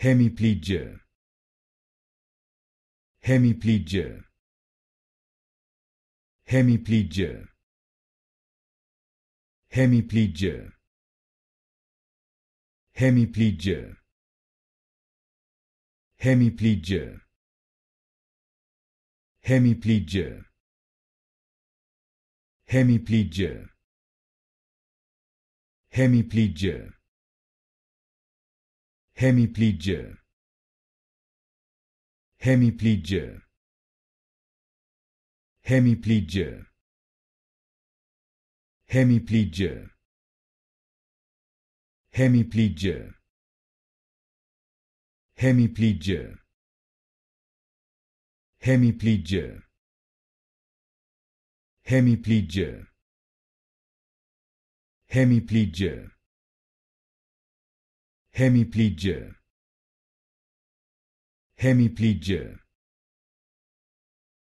hemiplegia hemiplegia hemiplegia hemiplegia hemiplegia hemiplegia hemiplegia hemiplegia hemiplegia hemiplegia hemiplegia hemiplegia hemiplegia hemiplegia hemiplegia hemiplegia hemiplegia hemiplegia hemiplegia hemiplegia